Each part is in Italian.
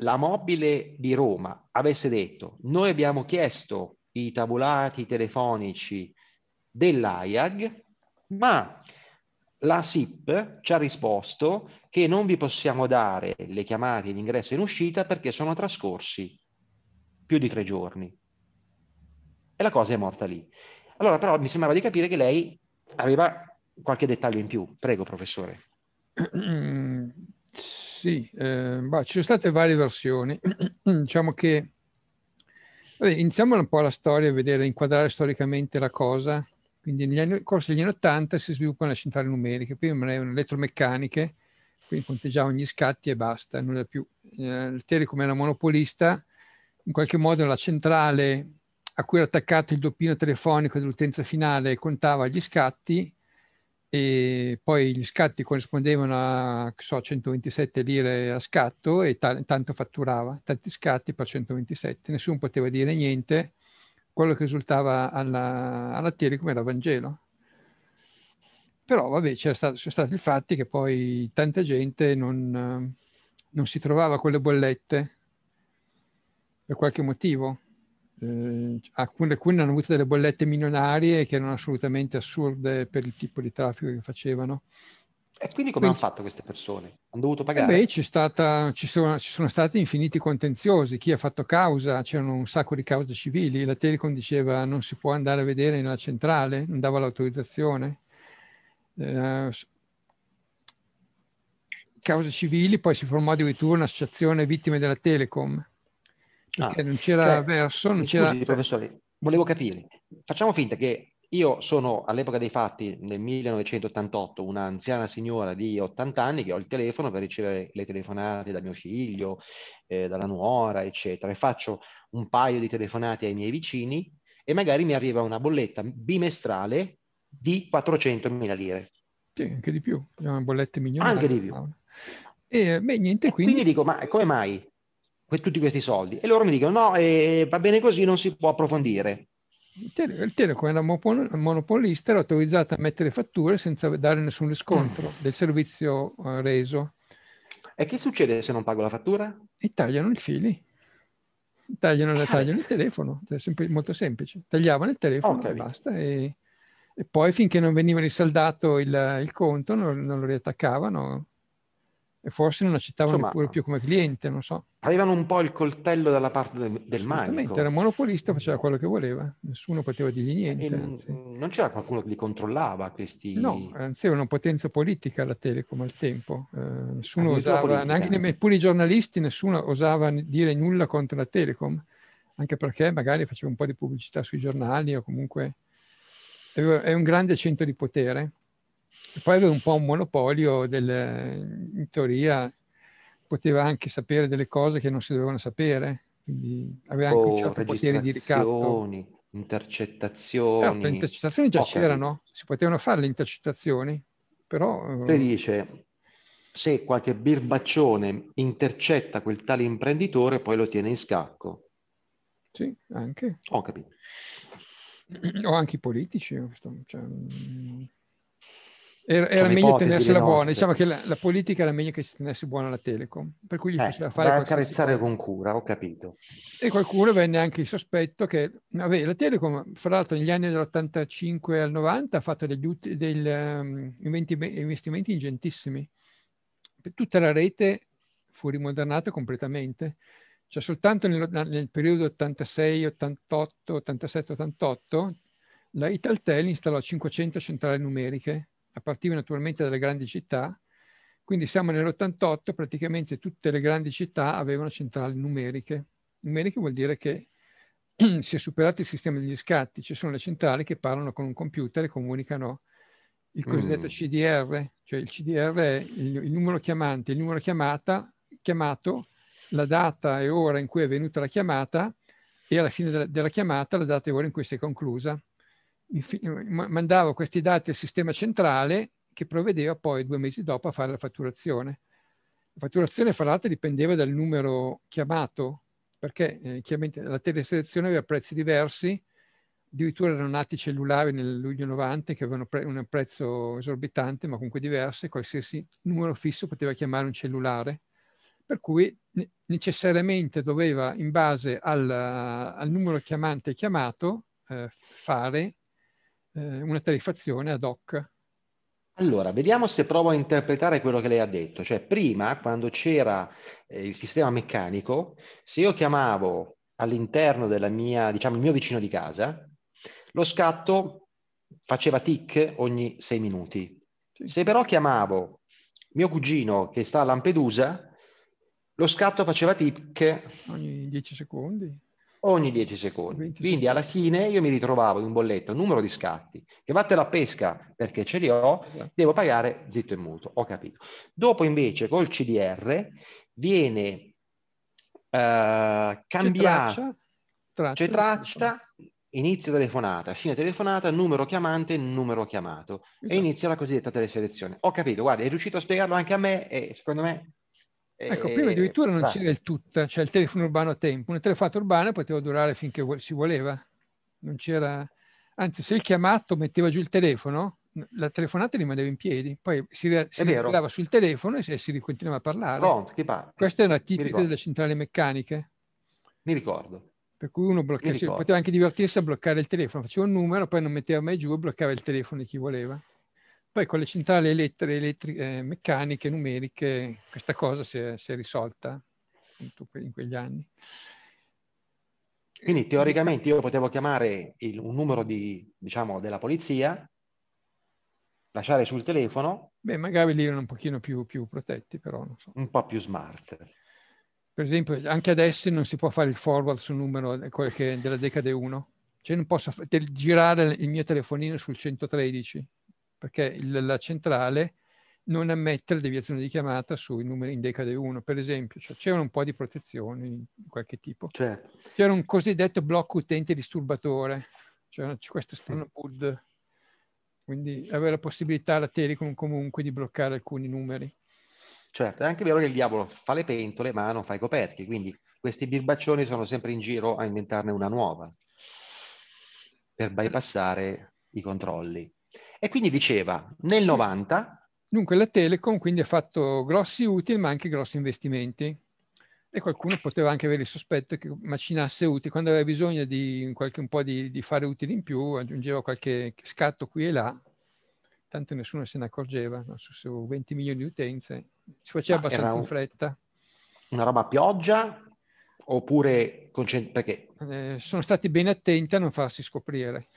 la mobile di Roma avesse detto noi abbiamo chiesto i tabulati telefonici dell'AIAG, ma la SIP ci ha risposto che non vi possiamo dare le chiamate in ingresso e in uscita perché sono trascorsi più di tre giorni. E la cosa è morta lì. Allora però mi sembrava di capire che lei aveva qualche dettaglio in più. Prego, professore. Sì, eh, bah, ci sono state varie versioni. diciamo che vabbè, iniziamo un po' la storia, a vedere, inquadrare storicamente la cosa. Quindi negli anni, nel corso degli anni 80 si sviluppano le centrali numeriche, prima erano elettromeccaniche, quindi conteggiavano gli scatti e basta, nulla più. Eh, il Telecom era monopolista, in qualche modo la centrale a cui era attaccato il doppino telefonico dell'utenza finale contava gli scatti e poi gli scatti corrispondevano a so, 127 lire a scatto e t- tanto fatturava, tanti scatti per 127, nessuno poteva dire niente, quello che risultava alla, alla Telecom era Vangelo. Però vabbè, stato, c'è stato il fatto che poi tanta gente non, non si trovava con le bollette per qualche motivo eh, alcune, alcune hanno avuto delle bollette milionarie che erano assolutamente assurde per il tipo di traffico che facevano. E quindi come quindi, hanno fatto queste persone? Hanno dovuto eh pagare? Beh, ci, sono, ci sono stati infiniti contenziosi, chi ha fatto causa, c'erano un sacco di cause civili, la Telecom diceva non si può andare a vedere nella centrale, non dava l'autorizzazione. Eh, cause civili, poi si formò addirittura un'associazione vittime della Telecom, Ah, non c'era cioè, verso, non scusi, c'era... professore, volevo capire. Facciamo finta che io sono all'epoca dei fatti, nel 1988, un'anziana signora di 80 anni che ho il telefono per ricevere le telefonate da mio figlio, eh, dalla nuora, eccetera, e faccio un paio di telefonate ai miei vicini e magari mi arriva una bolletta bimestrale di 400.000 lire. Sì, anche di più, una bolletta migliore. Anche di più. E beh, niente, quindi... quindi dico, ma come mai? tutti questi soldi. E loro mi dicono: no, eh, va bene così, non si può approfondire. Il, tele, il Telecom era monopolista, era autorizzato a mettere fatture senza dare nessun riscontro mm. del servizio eh, reso. E che succede se non pago la fattura? E tagliano i fili. Tagliano, ah, tagliano il telefono, è cioè, sempre, molto semplice. Tagliavano il telefono okay. e basta. E, e, poi finché non veniva risaldato il, il conto non, non lo riattaccavano e forse non accettavano Insomma, neppure più come cliente, non so. Avevano un po' il coltello dalla parte del, del manico. Era monopolista, faceva quello che voleva, nessuno poteva dirgli niente. Non c'era qualcuno che li controllava questi... No, anzi era una potenza politica la Telecom al tempo. Eh, nessuno osava, neanche, neppure i giornalisti, nessuno osava dire nulla contro la Telecom, anche perché magari faceva un po' di pubblicità sui giornali o comunque... È un grande centro di potere poi aveva un po' un monopolio del, in teoria poteva anche sapere delle cose che non si dovevano sapere, quindi aveva anche oh, un certo potere di ricatto. Intercettazioni. Certo, eh, le intercettazioni già okay. c'erano, si potevano fare le intercettazioni, però... Lei eh, dice, se qualche birbaccione intercetta quel tale imprenditore, poi lo tiene in scacco. Sì, anche. Ho capito. O anche i politici. Cioè, mm, era, era meglio tenersela buona, diciamo che la, la, politica era meglio che si tenesse buona la Telecom, per cui gli eh, faceva fare... Da accarezzare con cura, ho capito. E qualcuno venne anche il sospetto che, vabbè, la Telecom, fra l'altro negli anni dell'85 al 90 ha fatto degli, degli ehm, um, investimenti ingentissimi, tutta la rete fu rimodernata completamente, cioè soltanto nel, nel periodo 86, 88, 87, 88 la Italtel installò 500 centrali numeriche a partire naturalmente dalle grandi città. Quindi siamo nell'88, praticamente tutte le grandi città avevano centrali numeriche. Numeriche vuol dire che si è superato il sistema degli scatti, ci sono le centrali che parlano con un computer e comunicano il cosiddetto mm. CDR, cioè il CDR è il, il, numero chiamante, il numero chiamata, chiamato, la data e ora in cui è venuta la chiamata e alla fine della, della chiamata la data e ora in cui si è conclusa mandavo questi dati al sistema centrale che provvedeva poi due mesi dopo a fare la fatturazione. La fatturazione, fra l'altro, dipendeva dal numero chiamato, perché eh, chiaramente la teleselezione aveva prezzi diversi, addirittura erano nati cellulari nel luglio 90 che avevano pre- un prezzo esorbitante, ma comunque diverso, qualsiasi numero fisso poteva chiamare un cellulare, per cui ne- necessariamente doveva, in base al, al numero chiamante chiamato, eh, fare eh, una tariffazione ad hoc. Allora, vediamo se provo a interpretare quello che lei ha detto. Cioè, prima, quando c'era eh, il sistema meccanico, se io chiamavo all'interno della mia, diciamo, il mio vicino di casa, lo scatto faceva tic ogni sei minuti. Sì. Se però chiamavo mio cugino che sta a Lampedusa, lo scatto faceva tic ogni dieci secondi ogni 10 secondi. Quindi alla fine io mi ritrovavo in un bolletto un numero di scatti che vattene la pesca perché ce li ho, esatto. devo pagare zitto e muto, ho capito. Dopo invece col CDR viene uh, eh, cambiata, c'è traccia, inizio telefonata, fine telefonata, numero chiamante, numero chiamato esatto. e inizia la cosiddetta teleselezione. Ho capito, guarda, è riuscito a spiegarlo anche a me e secondo me Ecco, prima addirittura non c'era il tutta, cioè il telefono urbano a tempo. Una telefonata urbana poteva durare finché si voleva. Non c'era... Anzi, se il chiamato metteva giù il telefono, la telefonata rimaneva in piedi. Poi si, si ritirava sul telefono e si, si continuava a parlare. Pronto, chi parla? Questa era tipica delle centrali meccaniche. Mi ricordo. Per cui uno bloccava, cioè, poteva anche divertirsi a bloccare il telefono. Faceva un numero, poi non metteva mai giù e bloccava il telefono di chi voleva. Poi con le centrali elettriche, elettri- eh, meccaniche, numeriche, questa cosa si è, si è risolta in, quegli anni. Quindi eh, teoricamente eh, io potevo chiamare il, un numero di, diciamo, della polizia, lasciare sul telefono. Beh, magari lì erano un pochino più, più protetti, però. So. Un po' più smart. Per esempio, anche adesso non si può fare il forward sul numero della decade 1. Cioè non posso girare il mio telefonino sul 113 perché il, la centrale non ammette la deviazione di chiamata sui numeri in decade 1, per esempio. Cioè, c'era un po' di protezione di qualche tipo. Certo. C'era un cosiddetto blocco utente disturbatore, c'era questo strano PUD, quindi aveva la possibilità la Telecom comunque di bloccare alcuni numeri. Certo, è anche vero che il diavolo fa le pentole ma non fa i coperchi, quindi questi birbaccioni sono sempre in giro a inventarne una nuova per bypassare i controlli. E quindi diceva, nel 90... Dunque la Telecom quindi ha fatto grossi utili ma anche grossi investimenti e qualcuno poteva anche avere il sospetto che macinasse utili quando aveva bisogno di qualche, un po' di, di, fare utili in più, aggiungeva qualche scatto qui e là, tanto nessuno se ne accorgeva, no? su, su, 20 milioni di utenze, si faceva ma abbastanza un, in fretta. Una roba a pioggia oppure... Concent- perché? Eh, sono stati ben attenti a non farsi scoprire.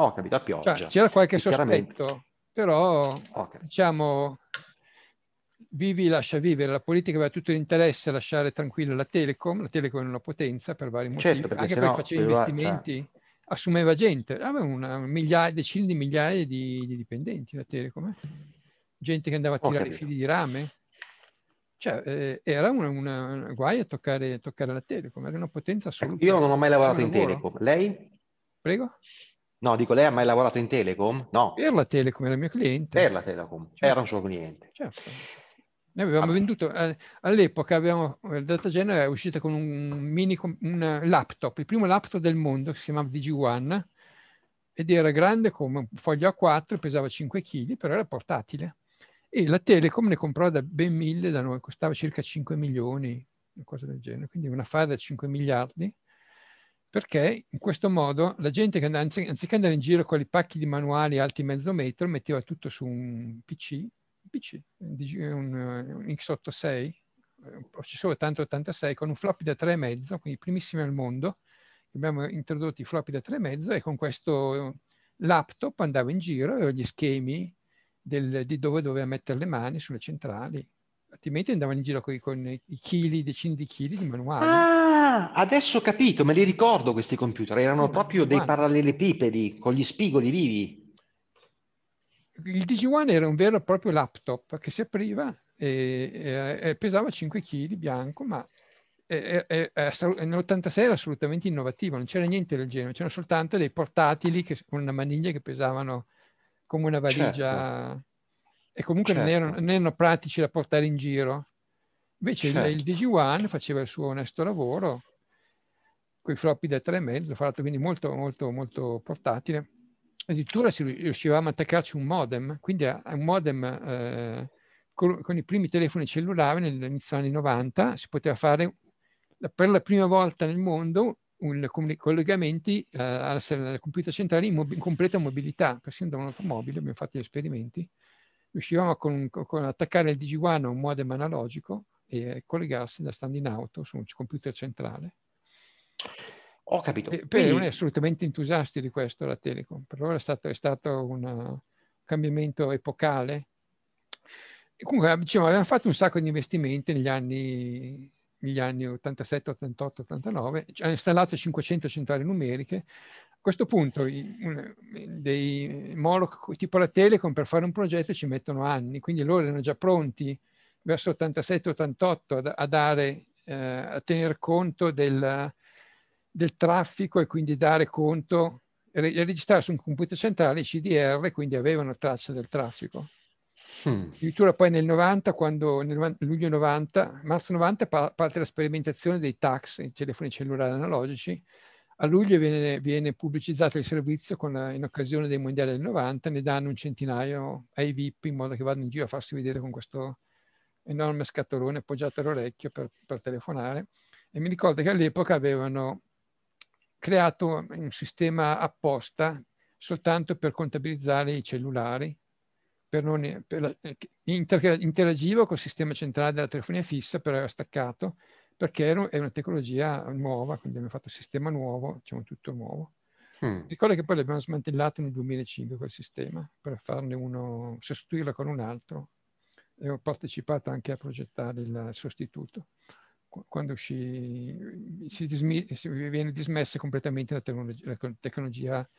Ho capito, a pioggia. Cioè, c'era qualche chiaramente... sospetto, però diciamo vivi, lascia vivere. La politica aveva tutto l'interesse a lasciare tranquilla la Telecom, la Telecom è una potenza per vari certo, motivi, certo, anche perché faceva investimenti, cioè... assumeva gente, aveva una, migliaia, decine di migliaia di, di dipendenti la Telecom, eh? gente che andava a tirare i fili di rame. Cioè, eh, era un guai a toccare, toccare, la Telecom, era una potenza ecco, assoluta. Io non ho mai lavorato in Telecom, lei? Prego? No, dico, lei ha mai lavorato in Telecom? No. Per la Telecom, era il mio cliente. Per la Telecom, certo. era un suo cliente. Certo. Noi avevamo Vabbè. Ah. venduto, eh, all'epoca avevamo, Data Genera è uscita con un mini un laptop, il primo laptop del mondo, si chiamava DG1, ed era grande come un foglio A4, pesava 5 kg, però era portatile. E la Telecom ne comprò da ben mille da noi, costava circa 5 milioni, una cosa del genere, quindi una fase da 5 miliardi perché in questo modo la gente, anzi, anziché andare in giro con i pacchi di manuali alti mezzo metro, metteva tutto su un PC, un, PC, un, un X86, un processore 8086 con un floppy da 3,5, quindi i primissimi al mondo, abbiamo introdotto i floppy da 3,5 e con questo laptop andava in giro, e aveva gli schemi del, di dove doveva mettere le mani sulle centrali, altrimenti andavano in giro con, con i chili, decine di chili di manuali. Ah Ah, adesso ho capito, me li ricordo questi computer, erano proprio dei parallelepipedi con gli spigoli vivi. Il DG1 era un vero e proprio laptop che si apriva e, e, e pesava 5 kg bianco, ma nell'86 era assolutamente innovativo, non c'era niente del genere, c'erano soltanto dei portatili che, con una maniglia che pesavano come una valigia certo. e comunque certo. non, erano, non erano pratici da portare in giro Invece certo. il, il certo. DG1 faceva il suo onesto lavoro, con i floppy da 3,5, fatto quindi molto, molto, molto portatile. Addirittura si riusciva a attaccarci un modem, quindi un modem eh, con, con, i primi telefoni cellulari nell'inizio degli anni 90 si poteva fare per la prima volta nel mondo un, con, collegamenti eh, alla, computer centrale in, mob, in completa mobilità, persino da un'automobile, abbiamo fatto gli esperimenti riuscivamo con, con, attaccare il DG1 a un modem analogico e eh, collegarsi da stand in auto su un computer centrale. Ho capito. E, per Quindi... è assolutamente entusiasti di questo la Telecom, per loro è stato, è stato un eh, cambiamento epocale. E comunque diciamo, avevamo fatto un sacco di investimenti negli anni, negli anni 87, 88, 89, hanno installato 500 centrali numeriche, a questo punto i, un, dei Moloch tipo la Telecom per fare un progetto ci mettono anni, quindi loro erano già pronti verso 87-88 a, dare, eh, a tener conto del, del, traffico e quindi dare conto, e registrare su un computer centrale i CDR, quindi avevano traccia del traffico. Hmm. Addirittura poi nel 90, quando nel luglio 90, marzo 90 parte la sperimentazione dei tax, i telefoni cellulari analogici. A luglio viene, viene pubblicizzato il servizio la, in occasione dei mondiali del 90, ne danno un centinaio ai VIP in modo che vadano in giro a farsi vedere con questo enorme scatolone appoggiato all'orecchio per, per telefonare e mi ricordo che all'epoca avevano creato un sistema apposta soltanto per contabilizzare i cellulari, per non, per la, eh, inter, interagivo col sistema centrale della telefonia fissa però era staccato, perché era, è una tecnologia nuova, quindi abbiamo fatto un sistema nuovo, diciamo tutto nuovo. Hmm. Ricordo che poi l'abbiamo smantellato nel 2005 quel sistema per farne uno, sostituirlo con un altro e ho partecipato anche a progettare il sostituto. Quando si, si, dismi, si viene dismessa completamente la tecnologia, la tecnologia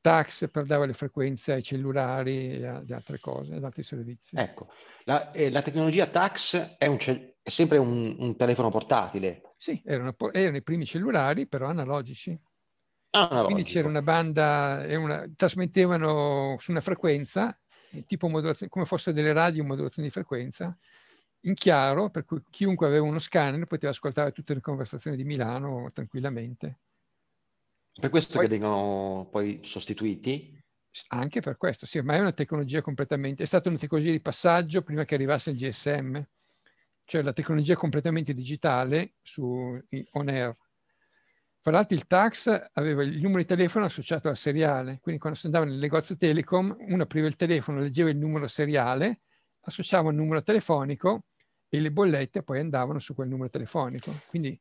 tax per dare le frequenze ai cellulari e ad altre cose, ad altri servizi. Ecco, la, eh, la tecnologia tax è, un è sempre un, un, telefono portatile. Sì, erano, erano, i primi cellulari, però analogici. analogico. Quindi c'era una banda, una, trasmettevano su una frequenza eh, tipo come fosse delle radio in modulazione di frequenza, in chiaro, per cui chiunque aveva uno scanner poteva ascoltare tutte le conversazioni di Milano tranquillamente. Per questo poi, che vengono poi sostituiti? Anche per questo, sì, ma è una tecnologia completamente, è stata una tecnologia di passaggio prima che arrivasse il GSM, cioè la tecnologia completamente digitale su on air fra l'altro il tax aveva il numero di telefono associato al seriale, quindi quando si andava nel negozio Telecom uno apriva il telefono, leggeva il numero seriale, associava un numero telefonico e le bollette poi andavano su quel numero telefonico. Quindi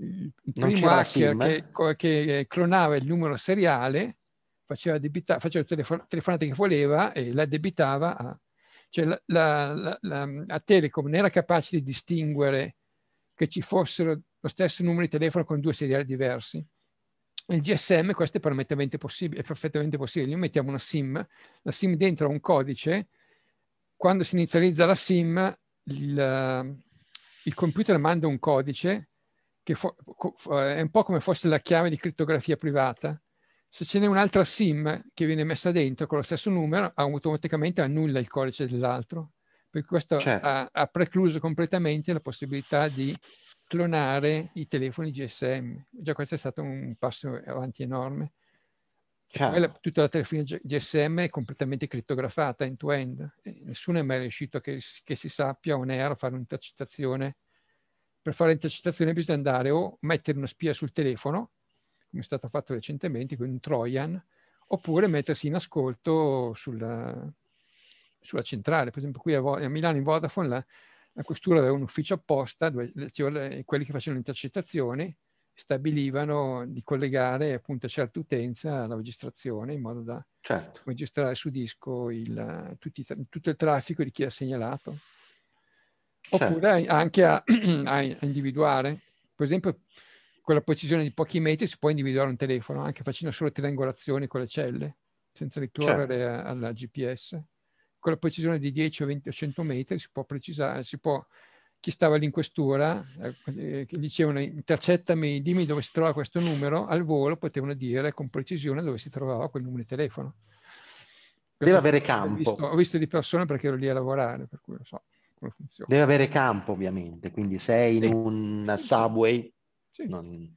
il primo hacker che, eh? che, clonava il numero seriale faceva, debita- faceva le telefon- telefonate che voleva e la debitava a... Cioè la, la, la, la, a Telecom non era capace di distinguere che ci fossero lo stesso numero di telefono con due seriali diversi. Il GSM questo è perfettamente possibile, è perfettamente possibile. Noi mettiamo una SIM, la SIM dentro ha un codice, quando si inizializza la SIM il, il computer manda un codice che fo- è un po' come fosse la chiave di criptografia privata. Se ce n'è un'altra SIM che viene messa dentro con lo stesso numero, automaticamente annulla il codice dell'altro. Per questo certo. ha, ha precluso completamente la possibilità di clonare i telefoni GSM. Già questo è stato un passo avanti enorme. Quella, tutta la telefonia GSM è completamente crittografata end-to-end. Nessuno è mai riuscito che, che si sappia o ne era fare un'intercettazione. Per fare l'intercettazione bisogna andare o mettere una spia sul telefono, come è stato fatto recentemente, con un Trojan, oppure mettersi in ascolto sulla, sulla centrale. Per esempio qui a, Milano in Vodafone la, la questura aveva un ufficio apposta dove le, quelli che facevano intercettazioni stabilivano di collegare appunto a certa utenza la registrazione in modo da certo. registrare su disco il, tutti, tutto il traffico di chi ha segnalato. Certo. Oppure certo. anche a, a, individuare, per esempio con la precisione di pochi metri si può individuare un telefono anche facendo solo triangolazioni con le celle, senza ricorrere certo. alla GPS con la precisione di 10 o 20 o 100 metri si può precisare, si può, chi stava lì in questura, eh, che dicevano intercettami, dimmi dove si trova questo numero, al volo potevano dire con precisione dove si trovava quel numero di telefono. Questo Deve avere campo. Visto, ho visto di persona perché ero lì a lavorare, per cui lo so come funziona. Deve avere campo ovviamente, quindi sei in sì. una subway... Sì. Non...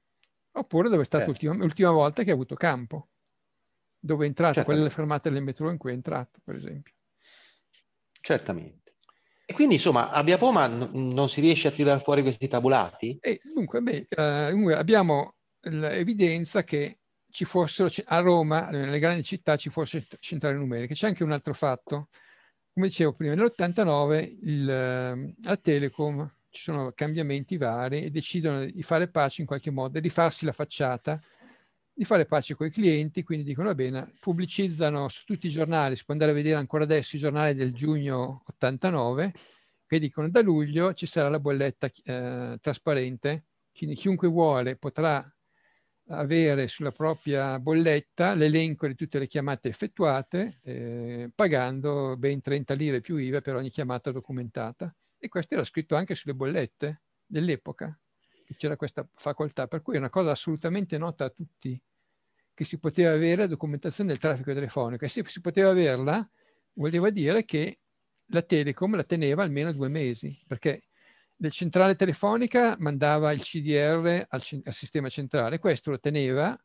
Oppure dove è stata certo. l'ultima, l'ultima volta che ha avuto campo, dove è entrato, certo. quella fermata del metro in cui è entrato, per esempio. Certamente. E quindi insomma a Biapoma n- non si riesce a tirare fuori questi tabulati? E dunque, beh, eh, abbiamo l'evidenza che ci fossero a Roma, nelle grandi città, ci fossero centrali numeriche. C'è anche un altro fatto. Come dicevo prima, nell'89 il, ehm, la Telecom ci sono cambiamenti vari e decidono di fare pace in qualche modo di farsi la facciata di fare pace con i clienti, quindi dicono bene, pubblicizzano su tutti i giornali, si può andare a vedere ancora adesso i giornali del giugno 89, che dicono da luglio ci sarà la bolletta eh, trasparente, quindi chiunque vuole potrà avere sulla propria bolletta l'elenco di tutte le chiamate effettuate, eh, pagando ben 30 lire più IVA per ogni chiamata documentata. E questo era scritto anche sulle bollette dell'epoca che c'era questa facoltà, per cui è una cosa assolutamente nota a tutti che si poteva avere la documentazione del traffico telefonico e se si poteva averla voleva dire che la Telecom la teneva almeno due mesi, perché la centrale telefonica mandava il CDR al, al sistema centrale, questo lo teneva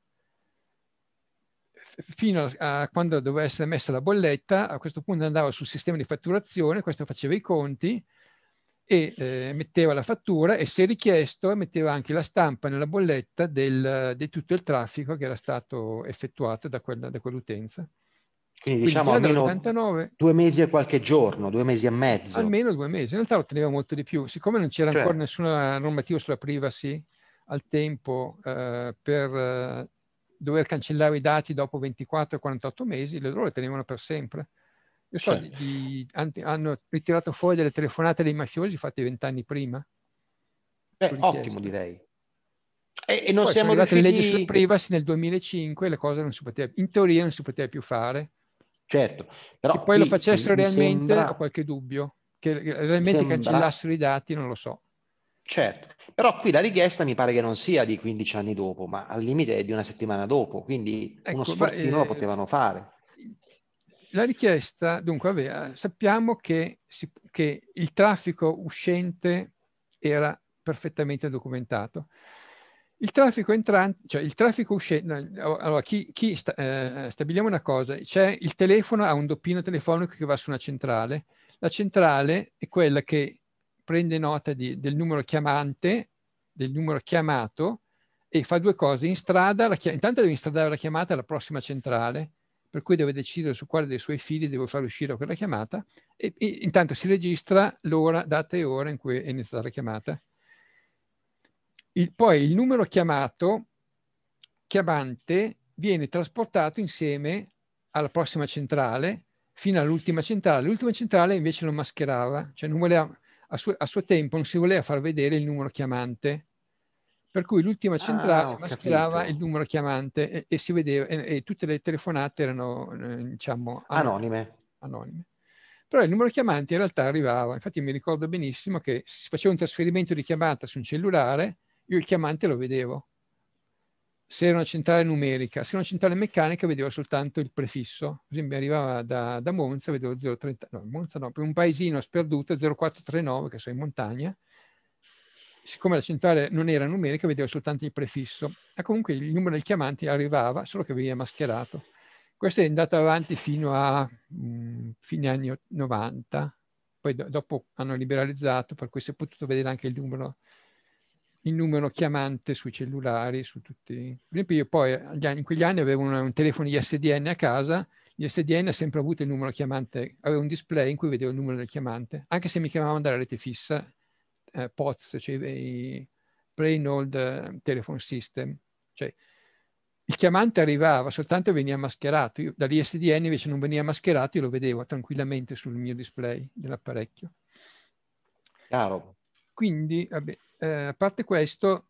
fino a, a quando doveva essere messa la bolletta, a questo punto andava sul sistema di fatturazione, questo faceva i conti, e eh, metteva la fattura e se richiesto metteva anche la stampa nella bolletta del, di tutto il traffico che era stato effettuato da, quella, da quell'utenza. Quindi, diciamo almeno 89, due mesi e qualche giorno, due mesi e mezzo. Almeno due mesi, in realtà otteneva molto di più. Siccome non c'era cioè. ancora certo. nessuna normativa sulla privacy al tempo eh, per eh, dover cancellare i dati dopo 24-48 mesi, loro lo tenevano per sempre so, certo. di, di, hanno ritirato fuori delle telefonate dei mafiosi fatte vent'anni prima? Beh, ottimo direi. E, e non Poi siamo arrivati riusciti... legge sul privacy nel 2005, le cose non si poteva, in teoria non si poteva più fare. Certo, però che poi qui, lo facessero realmente sembra... ho qualche dubbio, che realmente sembra... cancellassero i dati non lo so. Certo, però qui la richiesta mi pare che non sia di 15 anni dopo, ma al limite è di una settimana dopo, quindi ecco, uno sforzino beh, eh... lo potevano fare la richiesta, dunque, aveva, eh, sappiamo che, si, che il traffico uscente era perfettamente documentato. Il traffico entrante, cioè il traffico uscente, allora chi, chi sta, eh, eh, stabiliamo una cosa, c'è il telefono, ha un doppino telefonico che va su una centrale, la centrale è quella che prende nota di, del numero chiamante, del numero chiamato e fa due cose, in strada, intanto deve instradare la chiamata alla prossima centrale per cui deve decidere su quale dei suoi fili devo far uscire quella chiamata e, e, intanto si registra l'ora, data e ora in cui è iniziata la chiamata. Il, poi il numero chiamato, chiamante, viene trasportato insieme alla prossima centrale fino all'ultima centrale. L'ultima centrale invece lo mascherava, cioè voleva, a, suo, a suo tempo non si voleva far vedere il numero chiamante per cui l'ultima centrale ah, mascherava capito. il numero chiamante e, e si vedeva, e, e, tutte le telefonate erano, eh, diciamo, anonime. anonime. Però il numero chiamante in realtà arrivava, infatti mi ricordo benissimo che si faceva un trasferimento di chiamata su un cellulare, io il chiamante lo vedevo. Se era una centrale numerica, se era una centrale meccanica vedevo soltanto il prefisso. Così mi arrivava da, da Monza, vedevo 039, no, Monza no, per un paesino sperduto 0439 che sono in montagna, siccome la centrale non era numerica, vedeva soltanto il prefisso, E comunque il numero del chiamante arrivava, solo che veniva mascherato. Questo è andato avanti fino a mh, mm, fine anni 90, poi do dopo hanno liberalizzato, per cui si è potuto vedere anche il numero, il numero chiamante sui cellulari, su tutti. Per esempio io poi eh, in quegli anni avevo un, un telefono ISDN a casa, l'ISDN ha sempre avuto il numero chiamante, aveva un display in cui vedevo il numero del chiamante, anche se mi chiamavano dalla rete fissa, eh, POTS, cioè i Plain Old eh, Telephone System. Cioè, il chiamante arrivava, soltanto veniva mascherato. Io, dall'ISDN invece non veniva mascherato, io lo vedevo tranquillamente sul mio display dell'apparecchio. Chiaro. Quindi, vabbè, eh, a parte questo,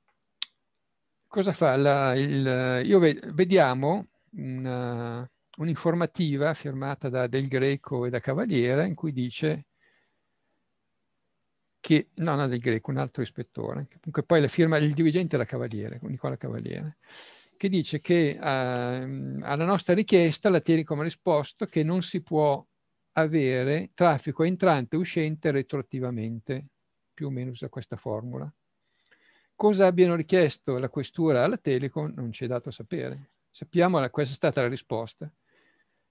cosa fa? La, il, io ved- vediamo una, un'informativa firmata da Del Greco e da Cavaliere in cui dice che no, non del Greco, un altro ispettore, comunque poi la firma, il dirigente era Cavaliere, Nicola Cavaliere, che dice che eh, alla nostra richiesta la Telecom ha risposto che non si può avere traffico entrante e uscente retroattivamente, più o meno usa questa formula. Cosa abbiano richiesto la questura alla Telecom non ci è dato sapere. Sappiamo che questa è stata la risposta.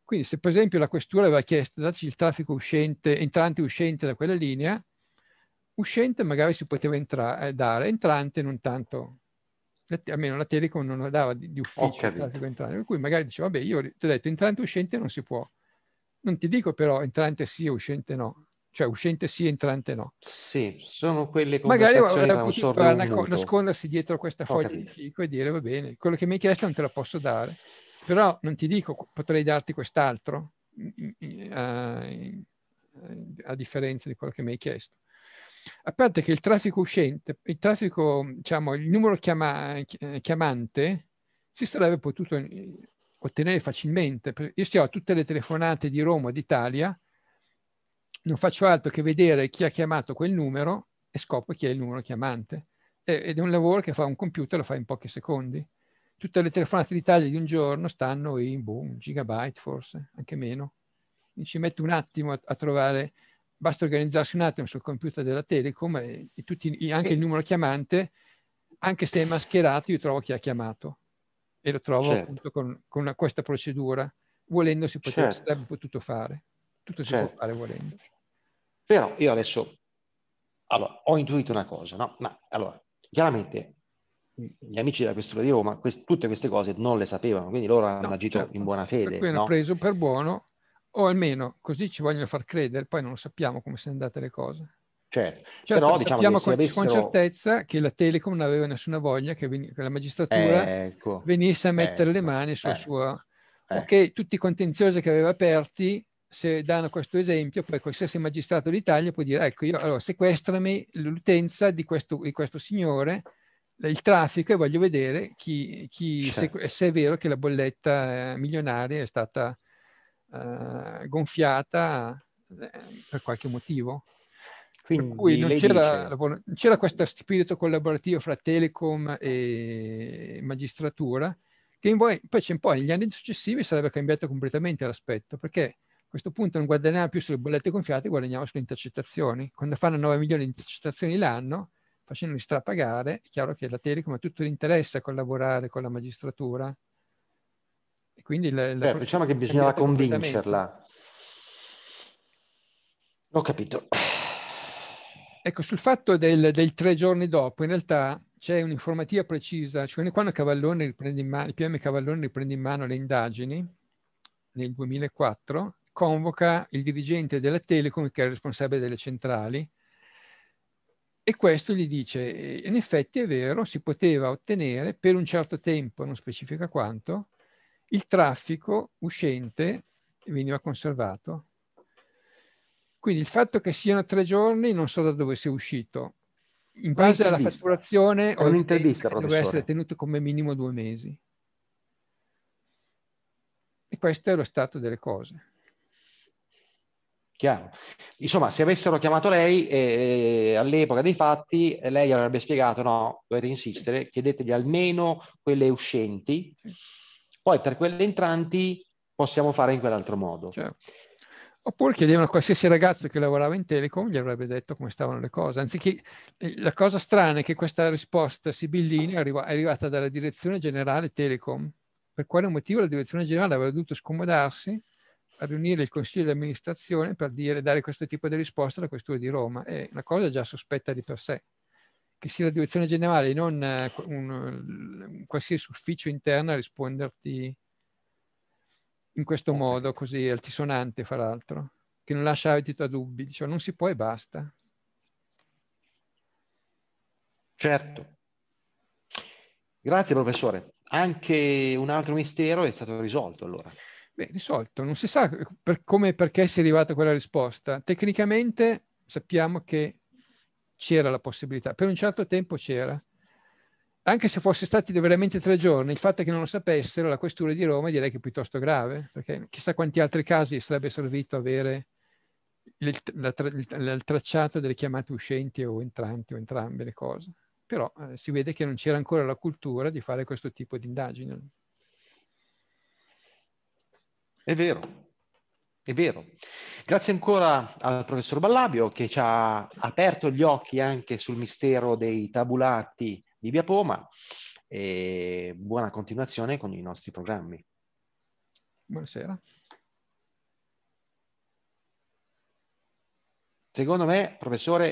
Quindi se per esempio la questura aveva chiesto darci il traffico uscente, entrante e uscente da quella linea, uscente magari si poteva entra- eh, dare, entrante non tanto, almeno la Telecom non la dava di, di ufficio, per cui magari diceva, vabbè, io ti ho detto entrante uscente non si può, non ti dico però entrante sì, uscente no, cioè uscente sì, entrante no. Sì, sono quelle magari avrebbe potuto co- nascondersi dietro questa foglia di fico e dire va bene, quello che mi hai chiesto non te la posso dare, però non ti dico potrei darti quest'altro a, mm, mm, mm, eh, eh, a differenza di quello che mi hai chiesto. A parte che il traffico uscente, il traffico, diciamo, il numero chiama, eh, chiamante si sarebbe potuto eh, ottenere facilmente. Io stiamo a tutte le telefonate di Roma, d'Italia, non faccio altro che vedere chi ha chiamato quel numero e scopro chi è il numero chiamante. Ed è un lavoro che fa un computer, lo fa in pochi secondi. Tutte le telefonate d'Italia di un giorno stanno in boh, un gigabyte forse, anche meno. Ci metto un attimo a, a trovare basta organizzarsi un attimo sul computer della Telecom e, e tutti, anche il numero chiamante, anche se è mascherato, io trovo chi ha chiamato e lo trovo certo. appunto con, con una, questa procedura. Volendo si potrebbe, certo. potuto fare, tutto si certo. può fare volendo. Però io adesso allora, ho intuito una cosa, no? Ma allora, chiaramente gli amici della questura di Roma quest- tutte queste cose non le sapevano, quindi loro no, hanno agito in buona fede. Per no? hanno preso per buono o almeno così ci vogliono far credere, poi non lo sappiamo come sono andate le cose. Certo, certo però diciamo sappiamo con, avessero... con, certezza che la Telecom non aveva nessuna voglia che, ven- che la magistratura eh, ecco, venisse a mettere ecco, le mani sulla ecco, sua... Eh. Ok, tutti i contenziosi che aveva aperti, se danno questo esempio, poi qualsiasi magistrato d'Italia può dire, ecco, io allora sequestrami l'utenza di questo, di questo signore, il traffico e voglio vedere chi, chi certo. se, se, è vero che la bolletta milionaria è stata eh, gonfiata eh, per qualche motivo. Quindi per cui non c'era, dice... c'era, questo spirito collaborativo fra telecom e magistratura, che poi, in poi negli anni successivi sarebbe cambiato completamente l'aspetto, perché a questo punto non guadagniamo più sulle bollette gonfiate, guadagniamo sulle intercettazioni. Quando fanno 9 milioni di intercettazioni l'anno, facendoli strapagare, è chiaro che la telecom ha tutto l'interesse a collaborare con la magistratura quindi la, la Beh, certo, diciamo che bisognava convincerla. Ho capito. Ecco, sul fatto del, del, tre giorni dopo, in realtà c'è un'informativa precisa, cioè quando Cavallone riprende in mano, il PM Cavallone riprende in mano le indagini nel 2004, convoca il dirigente della Telecom, che era responsabile delle centrali, e questo gli dice, eh, in effetti è vero, si poteva ottenere per un certo tempo, non specifica quanto, il traffico uscente veniva conservato. Quindi il fatto che siano tre giorni non so da dove sia uscito. In base alla fatturazione o un'intervista, deve essere tenuto come minimo due mesi. E questo è lo stato delle cose. Chiaro. Insomma, se avessero chiamato lei eh, eh all'epoca dei fatti, eh, lei avrebbe spiegato: no, dovete insistere, chiedetegli almeno quelle uscenti. Sì poi per quelle entranti possiamo fare in quell'altro modo. Certo. Oppure chiedevano a qualsiasi ragazzo che lavorava in Telecom, gli avrebbe detto come stavano le cose. Anziché, eh, la cosa strana è che questa risposta sibillina è arrivata dalla direzione generale Telecom. Per quale motivo la direzione generale aveva dovuto scomodarsi a riunire il consiglio di amministrazione per dire, dare questo tipo di risposta alla questura di Roma? È una cosa già sospetta di per sé che sia la direzione generale, non eh, un, un qualsiasi ufficio interno a risponderti in questo okay. modo, così altisonante fra l'altro, che non lascia abito a dubbi, diciamo, non si può e basta. Certo. Grazie professore. Anche un altro mistero è stato risolto allora. Beh, risolto, non si sa eh, per come e perché si è arrivata quella risposta. Tecnicamente sappiamo che c'era la possibilità, per un certo tempo c'era. Anche se fosse stati veramente tre giorni, il fatto che non lo sapessero la questura di Roma direi che è piuttosto grave, perché chissà quanti altri casi sarebbe servito avere il, la, il, il tracciato delle chiamate uscenti o entranti o entrambe le cose. Però eh, si vede che non c'era ancora la cultura di fare questo tipo di indagine. È vero, è vero. Grazie ancora al professor Ballabio che ci ha aperto gli occhi anche sul mistero dei tabulati di Via Poma e buona continuazione con i nostri programmi. Buonasera. Secondo me, professore,